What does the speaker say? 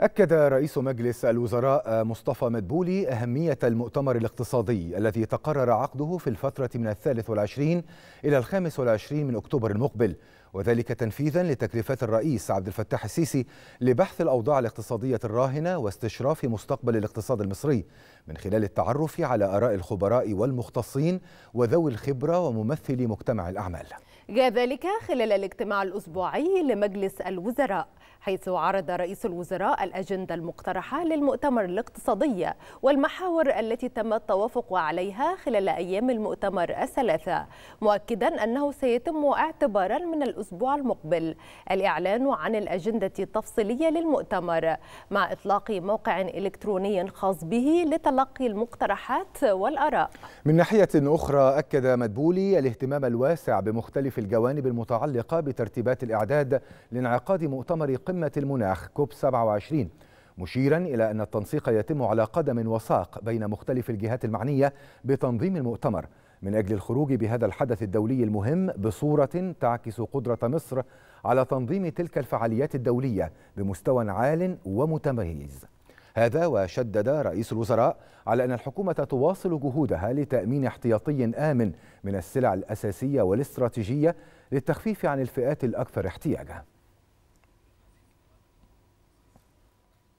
أكد رئيس مجلس الوزراء مصطفى مدبولي أهمية المؤتمر الاقتصادي الذي تقرر عقده في الفترة من الثالث والعشرين إلى الخامس والعشرين من أكتوبر المقبل وذلك تنفيذا لتكليفات الرئيس عبد الفتاح السيسي لبحث الأوضاع الاقتصادية الراهنة واستشراف مستقبل الاقتصاد المصري من خلال التعرف على آراء الخبراء والمختصين وذوي الخبرة وممثلي مجتمع الأعمال جاء ذلك خلال الاجتماع الأسبوعي لمجلس الوزراء حيث عرض رئيس الوزراء الأجندة المقترحة للمؤتمر الاقتصادي والمحاور التي تم التوافق عليها خلال أيام المؤتمر الثلاثة مؤكدا أنه سيتم اعتبارا من الأسبوع الأسبوع المقبل الإعلان عن الأجندة التفصيلية للمؤتمر مع إطلاق موقع إلكتروني خاص به لتلقي المقترحات والآراء من ناحية أخرى أكد مدبولي الاهتمام الواسع بمختلف الجوانب المتعلقة بترتيبات الإعداد لانعقاد مؤتمر قمة المناخ كوب 27 مشيرا إلى أن التنسيق يتم على قدم وساق بين مختلف الجهات المعنية بتنظيم المؤتمر من أجل الخروج بهذا الحدث الدولي المهم بصورة تعكس قدرة مصر على تنظيم تلك الفعاليات الدولية بمستوى عال ومتميز هذا وشدد رئيس الوزراء على أن الحكومة تواصل جهودها لتأمين احتياطي آمن من السلع الأساسية والاستراتيجية للتخفيف عن الفئات الأكثر احتياجاً